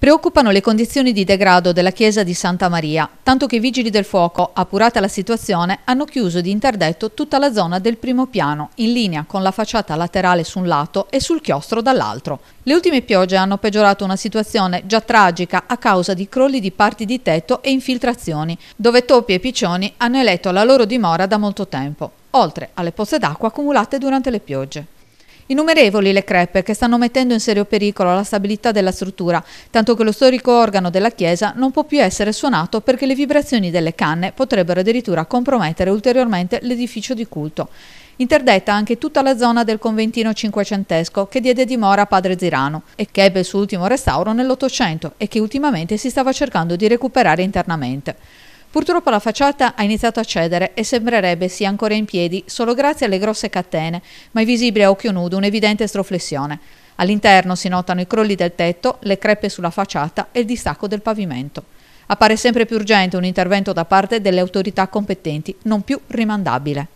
Preoccupano le condizioni di degrado della chiesa di Santa Maria, tanto che i vigili del fuoco, appurata la situazione, hanno chiuso di interdetto tutta la zona del primo piano, in linea con la facciata laterale su un lato e sul chiostro dall'altro. Le ultime piogge hanno peggiorato una situazione già tragica a causa di crolli di parti di tetto e infiltrazioni, dove topi e piccioni hanno eletto la loro dimora da molto tempo, oltre alle pozze d'acqua accumulate durante le piogge. Innumerevoli le crepe che stanno mettendo in serio pericolo la stabilità della struttura, tanto che lo storico organo della chiesa non può più essere suonato perché le vibrazioni delle canne potrebbero addirittura compromettere ulteriormente l'edificio di culto. Interdetta anche tutta la zona del conventino cinquecentesco che diede dimora a padre Zirano e che ebbe il suo ultimo restauro nell'Ottocento e che ultimamente si stava cercando di recuperare internamente. Purtroppo la facciata ha iniziato a cedere e sembrerebbe sia ancora in piedi solo grazie alle grosse catene, ma è visibile a occhio nudo un'evidente stroflessione. All'interno si notano i crolli del tetto, le crepe sulla facciata e il distacco del pavimento. Appare sempre più urgente un intervento da parte delle autorità competenti, non più rimandabile.